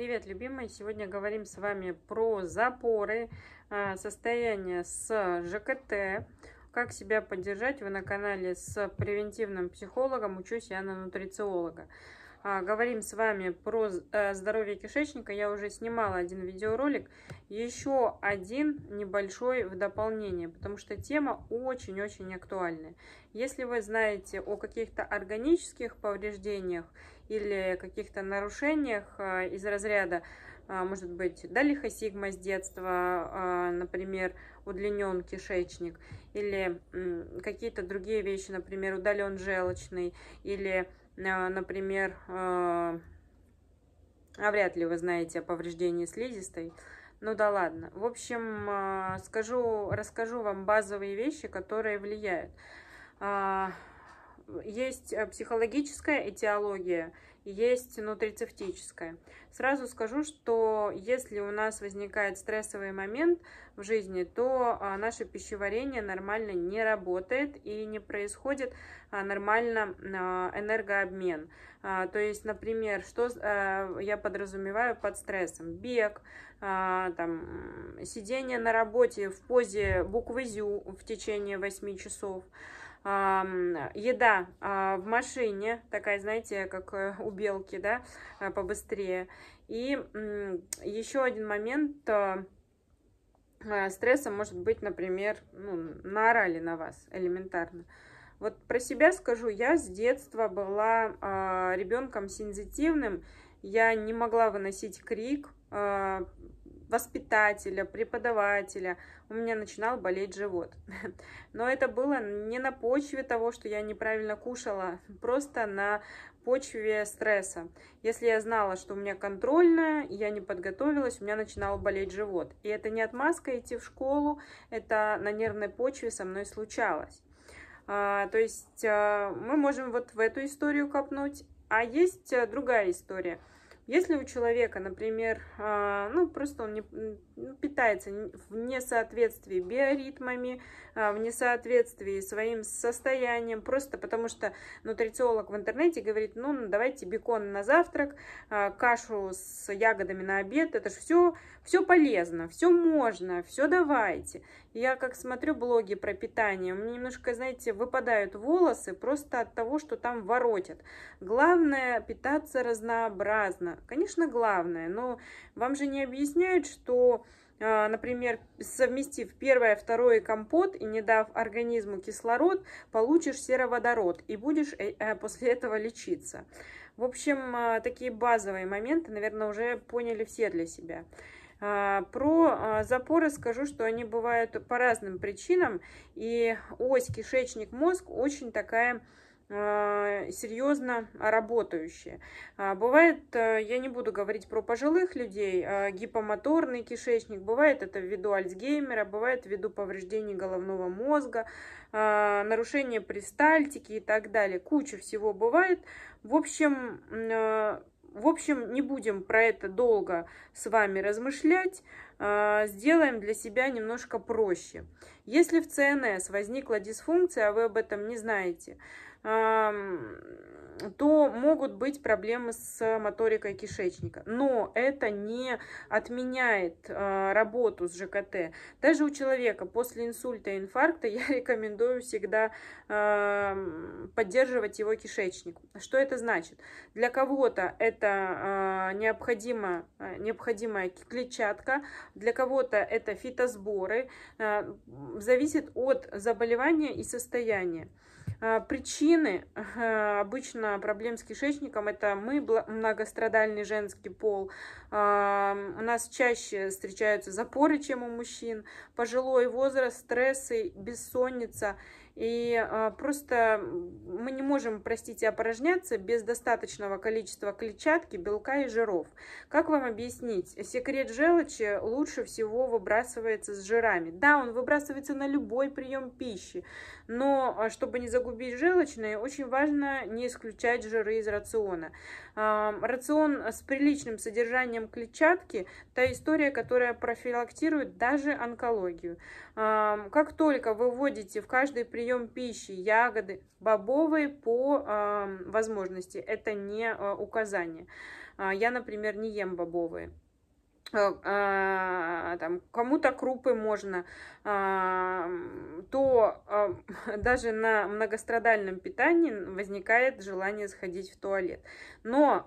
Привет, любимые! Сегодня говорим с вами про запоры, а, состояние с ЖКТ, как себя поддержать. Вы на канале с превентивным психологом, учусь я на нутрициолога. А, говорим с вами про э, здоровье кишечника. Я уже снимала один видеоролик, еще один небольшой в дополнение, потому что тема очень-очень актуальная. Если вы знаете о каких-то органических повреждениях или каких-то нарушениях э, из разряда, э, может быть, далихосигма с детства, например, удлинен кишечник, или какие-то другие вещи, например, удален желчный, или а, например, а, а вряд ли вы знаете о повреждении слизистой. Ну да ладно. В общем, а, скажу, расскажу вам базовые вещи, которые влияют. Есть психологическая этиология – есть нутрицептическое. Сразу скажу, что если у нас возникает стрессовый момент в жизни, то а, наше пищеварение нормально не работает и не происходит а, нормально а, энергообмен. То есть, например, что э, я подразумеваю под стрессом? Бег, там, сидение на работе в позе буквы ЗЮ в течение 8 часов – еда а, в машине, такая, знаете, как э, у белки, да, э, побыстрее. И еще один момент, э, стресса может быть, например, ну, наорали на вас элементарно. Вот про себя скажу, я с детства была э, а, ребенком сензитивным, я не могла выносить крик, э, воспитателя, преподавателя, у меня начинал болеть живот. Но это было не на почве того, что я неправильно кушала, просто на почве стресса. Если я знала, что у меня контрольная, я не подготовилась, у меня начинал болеть живот. И это не отмазка идти в школу, это на нервной почве со мной случалось. А, то есть а, мы можем вот в эту историю копнуть. А есть э, другая история – если у человека, например, а, ну просто он не, питается в несоответствии биоритмами, а, в несоответствии своим состоянием, просто потому что нутрициолог в интернете говорит, ну давайте бекон на завтрак, а, кашу с ягодами на обед, это же все, все полезно, все можно, все давайте. Я как смотрю блоги про питание, у меня немножко, знаете, выпадают волосы просто от того, что там воротят. Главное питаться разнообразно, важно? Конечно, главное, но вам же не объясняют, что, а, например, совместив первое, второе компот и не дав организму кислород, получишь сероводород и будешь э, э, после этого лечиться. В общем, а, такие базовые моменты, наверное, уже поняли все для себя. А, про запоры скажу, что они бывают по разным причинам, и ось кишечник-мозг очень такая Э, серьезно работающие. А, бывает, э, я не буду говорить про пожилых людей, а, гипомоторный кишечник, бывает это ввиду Альцгеймера, бывает ввиду повреждений головного мозга, а, нарушение пристальтики и так далее. Куча всего бывает. В общем, э, в общем, не будем про это долго с вами размышлять, сделаем для себя немножко проще. Если в ЦНС возникла дисфункция, а вы об этом не знаете, то могут быть проблемы с моторикой кишечника. Но это не отменяет а, работу с ЖКТ. Даже у человека после инсульта и инфаркта я рекомендую всегда а, поддерживать его кишечник. Что это значит? Для кого-то это э, необходимая клетчатка, для кого-то это фитосборы. зависит от заболевания и состояния. А, причины обычно проблем с кишечником – это мы, многострадальный женский пол. А, у нас чаще встречаются запоры, чем у мужчин. Пожилой возраст, стрессы, бессонница – и а, просто мы не можем, простите, опорожняться без достаточного количества клетчатки, белка и жиров. Как вам объяснить? Секрет желчи лучше всего выбрасывается с жирами. Да, он выбрасывается на любой прием пищи, но а, чтобы не загубить желчные, очень важно не исключать жиры из рациона. А, рацион с приличным содержанием клетчатки – та история, которая профилактирует даже онкологию. Как только вы вводите в каждый прием прием пищи, ягоды, бобовые по а, возможности. Это не а, указание. А, я, например, не ем бобовые. Э, а, там кому-то крупы можно, а, то а, даже на многострадальном питании возникает желание сходить в туалет. Но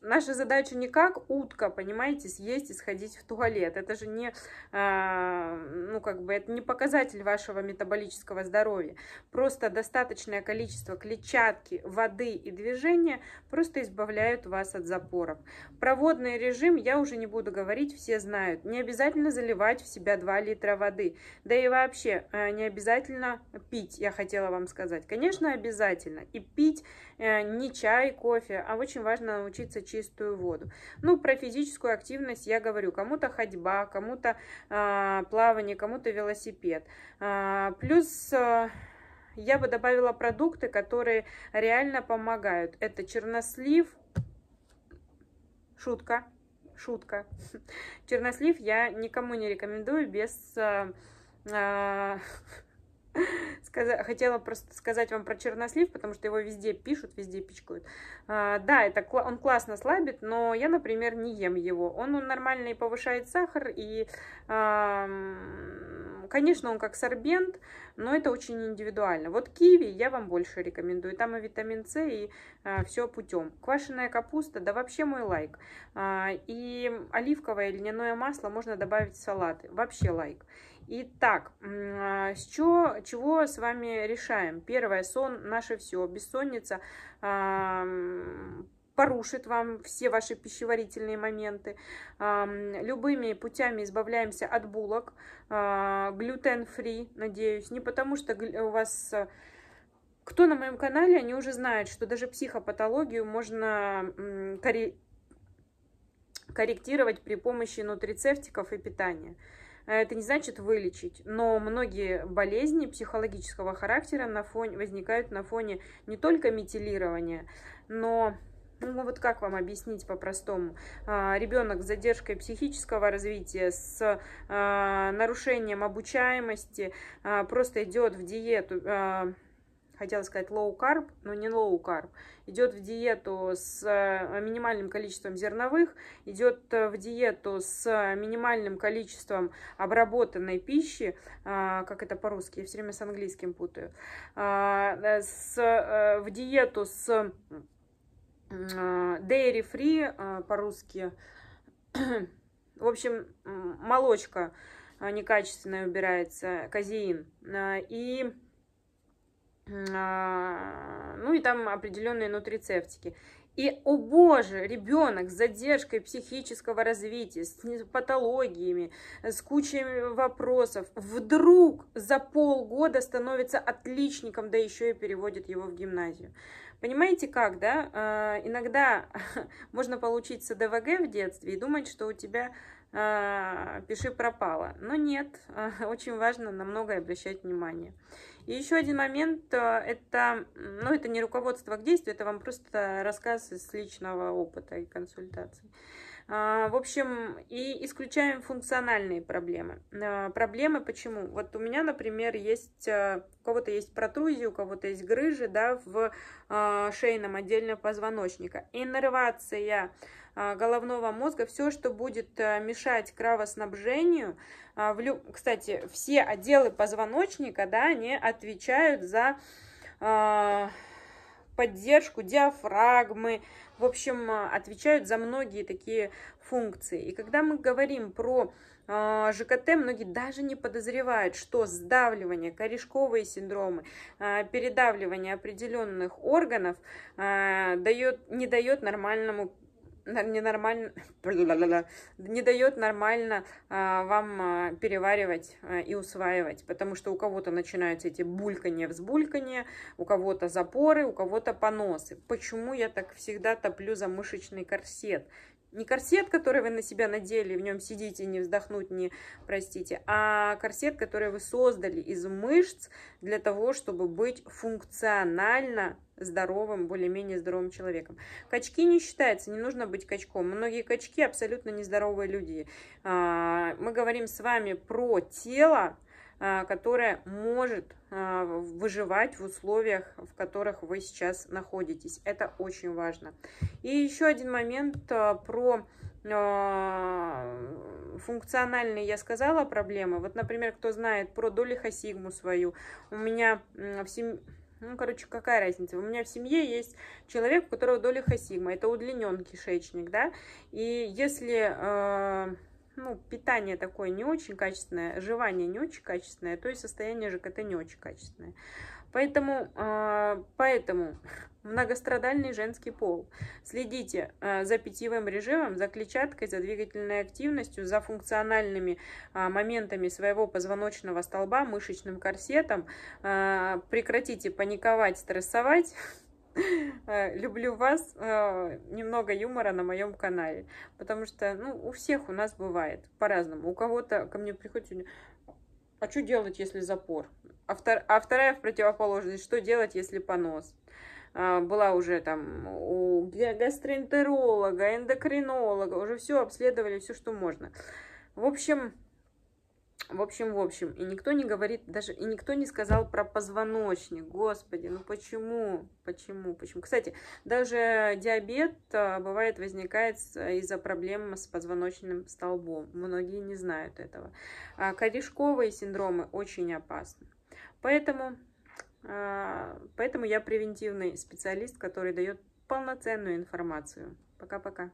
наша задача не как утка, понимаете, съесть и сходить в туалет. Это же не, ну как бы, это не показатель вашего метаболического здоровья. Просто достаточное количество клетчатки, воды и движения просто избавляют вас от запоров. Про режим я уже не буду говорить, все знают. Не обязательно заливать в себя 2 литра воды. Да и вообще, э, не обязательно пить, я хотела вам сказать. Конечно, обязательно. И пить э, не чай, кофе, а очень важно научиться чистую воду. Ну, про физическую активность я говорю. Кому-то ходьба, кому-то а, плавание, кому-то велосипед. А, плюс э, я бы добавила продукты, которые реально помогают. Это чернослив, шутка, Шутка. Чернослив я никому не рекомендую без... Э, э, хотела просто сказать вам про чернослив, потому что его везде пишут, везде пичкают. Э, да, это, он классно слабит, но я, например, не ем его. Он, он нормально и повышает сахар, и эм, Конечно, он как сорбент, но это очень индивидуально. Вот киви я вам больше рекомендую. Там и витамин С, и а, все путем. Квашеная капуста, да вообще мой лайк. А, и оливковое и льняное масло можно добавить в салаты. Вообще лайк. Итак, а, с чего, чего с вами решаем? Первое, сон, наше все, бессонница, а, порушит вам все ваши пищеварительные моменты. Любыми путями избавляемся от булок. А, глютен-фри, надеюсь. Не потому что у вас... Э, кто на моем канале, они уже знают, что даже психопатологию можно корректировать при помощи нутрицептиков и питания. А это не значит вылечить, но многие болезни психологического характера на фоне, возникают на фоне не только метилирования, но ну, ну вот как вам объяснить по-простому? А, Ребенок с задержкой психического развития, с а, нарушением обучаемости, а, просто идет в диету, хотела сказать low carb, но не low carb, идет в диету с минимальным количеством зерновых, идет э, в диету с минимальным количеством обработанной пищи, как это по-русски, я все время с английским путаю, с, э, в диету с Э, dairy Free э, по-русски. В общем, молочка э, некачественная убирается, казеин. И ну и там определенные нутрицептики. И, о боже, ребенок с задержкой психического развития, с патологиями, с кучей вопросов, вдруг за полгода становится отличником, да еще и переводит его в гимназию. Понимаете как, да? А, иногда можно получить СДВГ в детстве и думать, что у тебя а, пиши пропало. Но нет, очень важно на многое обращать внимание. И еще один момент, а, это, ну, это не руководство к действию, это вам просто рассказ из личного опыта и консультаций. А, в общем, и исключаем функциональные проблемы. А, проблемы почему? Вот у меня, например, есть, а, у кого-то есть протрузия, у кого-то есть грыжи, да, в шейном отдельно позвоночника. Иннервация головного мозга, все, что будет мешать кровоснабжению. Кстати, все отделы позвоночника, да, они отвечают за поддержку диафрагмы, в общем, э, отвечают за многие такие функции. И когда мы говорим про а, ЖКТ, многие даже не подозревают, что сдавливание, корешковые синдромы, а, передавливание определенных органов а, дает, не дает нормальному ненормально, не дает нормально а, вам а, переваривать а, и усваивать, потому что у кого-то начинаются эти бульканья, взбульканья, у кого-то запоры, у кого-то поносы. Почему я так всегда топлю за мышечный корсет? не корсет, который вы на себя надели, в нем сидите, не вздохнуть, не простите, а корсет, который вы создали из мышц для того, чтобы быть функционально здоровым, более-менее здоровым человеком. Качки не считается, не нужно быть качком. Многие качки абсолютно нездоровые люди. А, мы говорим с вами про тело, а, которое может а, выживать в условиях, в которых вы сейчас находитесь. Это очень важно. И еще один момент про функциональные, я сказала, проблемы. Вот, например, кто знает про долихосигму свою. У меня в семье ну, короче, какая разница? У меня в семье есть человек, у которого доля хасима. Это удлинен кишечник, да? И если... Э ну, питание такое не очень качественное, жевание не очень качественное, то и состояние ЖКТ не очень качественное. Поэтому, э, поэтому Многострадальный женский пол. Следите э, за питьевым режимом, за клетчаткой, за двигательной активностью, за функциональными э, моментами своего позвоночного столба, мышечным корсетом. Э, прекратите паниковать, стрессовать. Люблю вас. Немного юмора на моем канале. Потому что ну, у всех у нас бывает по-разному. У кого-то ко мне приходит А что делать, если запор? А, втор... а вторая в противоположность. Что делать, если понос? А, была уже там у гастроэнтеролога, эндокринолога, уже все обследовали, все, что можно. В общем, в общем, в общем, и никто не говорит, даже и никто не сказал про позвоночник. Господи, ну почему? Почему? Почему? Кстати, даже диабет а, бывает возникает из-за проблем с позвоночным столбом. Многие не знают этого. А корешковые синдромы очень опасны. Поэтому а, поэтому я превентивный специалист, который дает полноценную информацию. Пока-пока.